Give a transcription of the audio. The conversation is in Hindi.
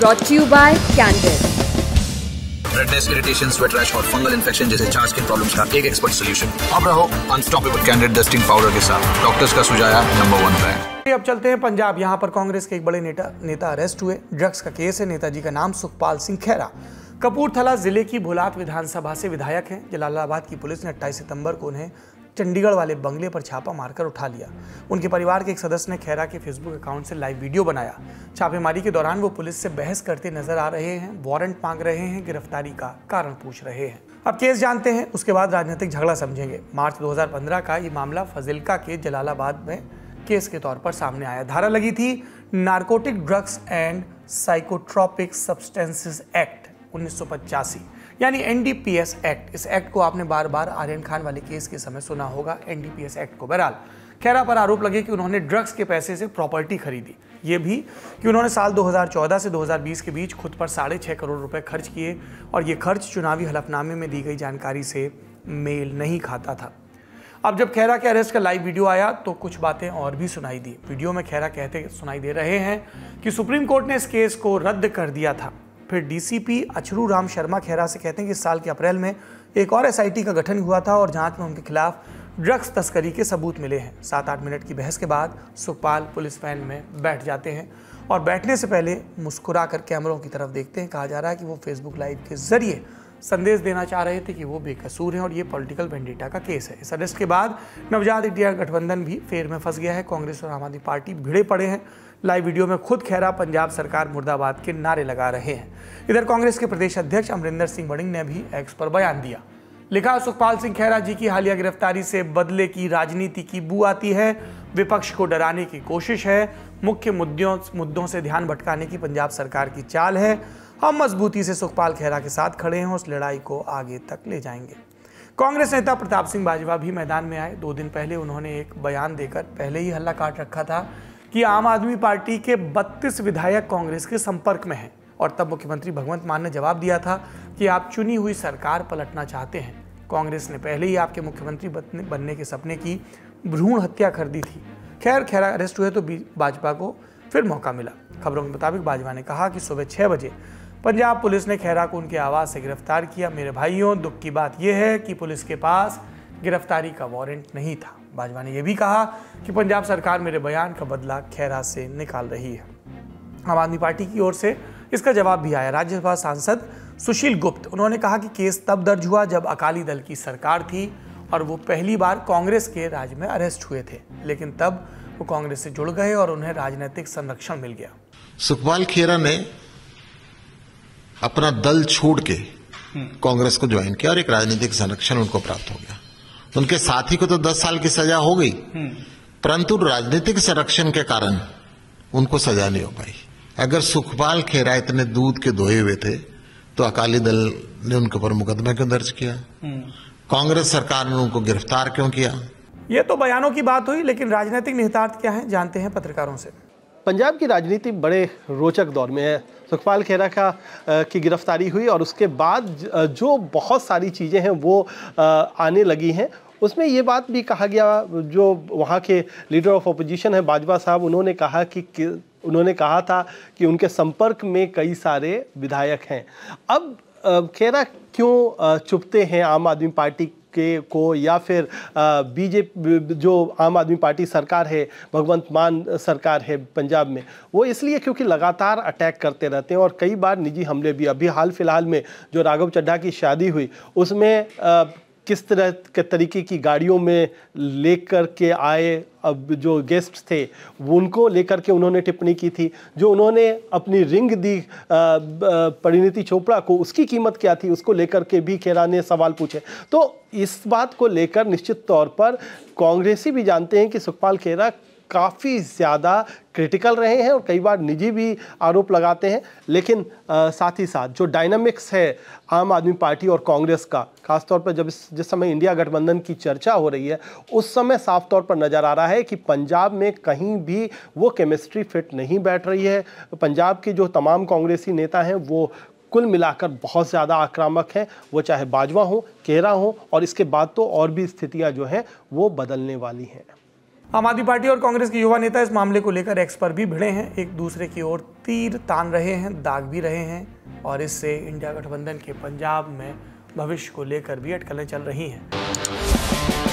Brought you by Candid redness irritation sweat rash और फंगल इन्फेक्शन जैसे चार स्किन प्रॉब्लम्स का एक एक्सपर्ट सोल्यूशन अब रहो अनस्टॉपेबल कैंडेड डस्टिंग पाउडर के साथ डॉक्टर्स का सुझाया नंबर वन पे. अब चलते हैं पंजाब यहाँ पर कांग्रेस के एक बड़े नेता नेता अरेस्ट हुए ड्रग्स का केस है नेताजी का नाम सुखपाल सिंह खैरा कपूरथला जिले की भोलात विधानसभा से विधायक हैं जलालाबाद की पुलिस ने 28 सितंबर को उन्हें चंडीगढ़ वाले बंगले पर छापा मारकर उठा लिया उनके परिवार के एक सदस्य ने खैरा के फेसबुक अकाउंट से लाइव वीडियो बनाया छापेमारी के दौरान वो पुलिस से बहस करते नजर आ रहे हैं वारंट मांग रहे हैं गिरफ्तारी का कारण पूछ रहे हैं अब केस जानते हैं उसके बाद राजनीतिक झगड़ा समझेंगे मार्च दो का ये मामला फजिलका के जलालाबाद में केस के तौर पर सामने आया धारा लगी थी narcotic drugs and psychotropic substances act उन्नीस यानी एन एक्ट इस एक्ट को आपने बार बार आर्यन खान वाले केस के समय सुना होगा एनडीपीएस एक्ट को बहरहाल खैरा पर आरोप लगे कि उन्होंने ड्रग्स के पैसे से प्रॉपर्टी खरीदी ये भी कि उन्होंने साल 2014 से 2020 के बीच खुद पर साढ़े छः करोड़ रुपए खर्च किए और ये खर्च चुनावी हलफनामे में दी गई जानकारी से मेल नहीं खाता था अब जब खैरा के अरेस्ट का लाइव वीडियो आया तो कुछ बातें और भी सुनाई दी वीडियो में खैरा कहते सुनाई दे रहे हैं कि सुप्रीम कोर्ट ने इस केस को रद्द कर दिया था फिर डीसीपी अचरू राम शर्मा खेरा से कहते हैं कि इस साल के अप्रैल में एक और एसआईटी का गठन हुआ था और जांच में उनके खिलाफ ड्रग्स तस्करी के सबूत मिले हैं सात आठ मिनट की बहस के बाद सुखपाल पुलिस वैन में बैठ जाते हैं और बैठने से पहले मुस्कुरा कर कैमरों की तरफ देखते हैं कहा जा रहा है कि वो फेसबुक लाइव के जरिए संदेश देना चाह रहे थे कि वो बेकसूर हैं और ये पॉलिटिकल वेंडेटा का केस है इस अरेस्ट के बाद नवजात इंडिया गठबंधन भी फेर में फंस गया है कांग्रेस और आम आदमी पार्टी भिड़े पड़े हैं लाइव वीडियो में खुद खैरा पंजाब सरकार मुर्दाबाद के नारे लगा रहे हैं इधर कांग्रेस के प्रदेश अध्यक्ष अमरिंदर सिंह बड़िंग ने भी एक्स पर बयान दिया लिखा सुखपाल सिंह खैरा जी की हालिया गिरफ्तारी से बदले की राजनीति की बू आती है विपक्ष को डराने की कोशिश है मुख्य मुद्दों मुद्दों से ध्यान भटकाने की पंजाब सरकार की चाल है हम मजबूती से सुखपाल खैरा के साथ खड़े हैं उस लड़ाई को आगे तक ले जाएंगे कांग्रेस नेता प्रताप सिंह बाजवा भी मैदान में आए दो दिन पहले उन्होंने एक बयान देकर पहले ही हल्ला काट रखा था कि आम आदमी पार्टी के 32 विधायक कांग्रेस के संपर्क में हैं और तब मुख्यमंत्री भगवंत मान ने जवाब दिया था कि आप चुनी हुई सरकार पलटना चाहते हैं कांग्रेस ने पहले ही आपके मुख्यमंत्री बनने के सपने की भ्रूण हत्या कर दी थी खैर खैर अरेस्ट हुए तो भाजपा को फिर मौका मिला खबरों के मुताबिक भाजपा ने कहा कि सुबह छः बजे पंजाब पुलिस ने खैरा को उनके आवाज़ से गिरफ्तार किया मेरे भाइयों दुख की बात यह है कि पुलिस के पास गिरफ्तारी का वारंट नहीं था बाजवा ने यह भी कहा कि पंजाब सरकार मेरे बयान का बदला खैरा से निकाल रही है आम आदमी पार्टी की ओर से इसका जवाब भी आया राज्यसभा सांसद सुशील गुप्त उन्होंने कहा कि केस तब दर्ज हुआ जब अकाली दल की सरकार थी और वो पहली बार कांग्रेस के राज में अरेस्ट हुए थे लेकिन तब वो कांग्रेस से जुड़ गए और उन्हें राजनीतिक संरक्षण मिल गया सुखपाल खेरा ने अपना दल छोड़ के हम्म। कांग्रेस को ज्वाइन किया और एक राजनीतिक संरक्षण उनको प्राप्त हो गया तो उनके साथी को तो दस साल की सजा हो गई हम्म। परंतु राजनीतिक संरक्षण के कारण उनको सजा नहीं हो पाई अगर सुखपाल खेरा इतने दूध के धोए हुए थे तो अकाली दल ने उनके ऊपर मुकदमा क्यों दर्ज किया हम्म। कांग्रेस सरकार ने उनको गिरफ्तार क्यों किया ये तो बयानों की बात हुई लेकिन राजनीतिक निहितार्थ क्या है जानते हैं पत्रकारों से पंजाब की राजनीति बड़े रोचक दौर में है सुखपाल खेरा का की गिरफ्तारी हुई और उसके बाद जो बहुत सारी चीज़ें हैं वो आने लगी हैं उसमें ये बात भी कहा गया जो वहाँ के लीडर ऑफ अपोजिशन है बाजवा साहब उन्होंने कहा कि, कि उन्होंने कहा था कि उनके संपर्क में कई सारे विधायक हैं अब खेरा क्यों चुपते हैं आम आदमी पार्टी के को या फिर बीजेपी जो आम आदमी पार्टी सरकार है भगवंत मान सरकार है पंजाब में वो इसलिए क्योंकि लगातार अटैक करते रहते हैं और कई बार निजी हमले भी अभी हाल फिलहाल में जो राघव चड्ढा की शादी हुई उसमें किस तरह के तरीके की गाड़ियों में लेकर के आए अब जो गेस्ट थे उनको लेकर के उन्होंने टिप्पणी की थी जो उन्होंने अपनी रिंग दी परिणति चोपड़ा को उसकी कीमत क्या थी उसको लेकर के भी खेरा ने सवाल पूछे तो इस बात को लेकर निश्चित तौर पर कांग्रेसी भी जानते हैं कि सुखपाल खेरा काफ़ी ज़्यादा क्रिटिकल रहे हैं और कई बार निजी भी आरोप लगाते हैं लेकिन आ, साथ ही साथ जो डायनामिक्स है आम आदमी पार्टी और कांग्रेस का खासतौर पर जब इस जिस समय इंडिया गठबंधन की चर्चा हो रही है उस समय साफ तौर पर नज़र आ रहा है कि पंजाब में कहीं भी वो केमिस्ट्री फिट नहीं बैठ रही है पंजाब के जो तमाम कांग्रेसी नेता हैं वो कुल मिलाकर बहुत ज़्यादा आक्रामक हैं वो चाहे बाजवा हो केरा हो और इसके बाद तो और भी स्थितियाँ जो हैं वो बदलने वाली हैं आम आदमी पार्टी और कांग्रेस के युवा नेता इस मामले को लेकर एक्स पर भी भिड़े हैं एक दूसरे की ओर तीर तान रहे हैं दाग भी रहे हैं और इससे इंडिया गठबंधन के पंजाब में भविष्य को लेकर भी अटकलें चल रही हैं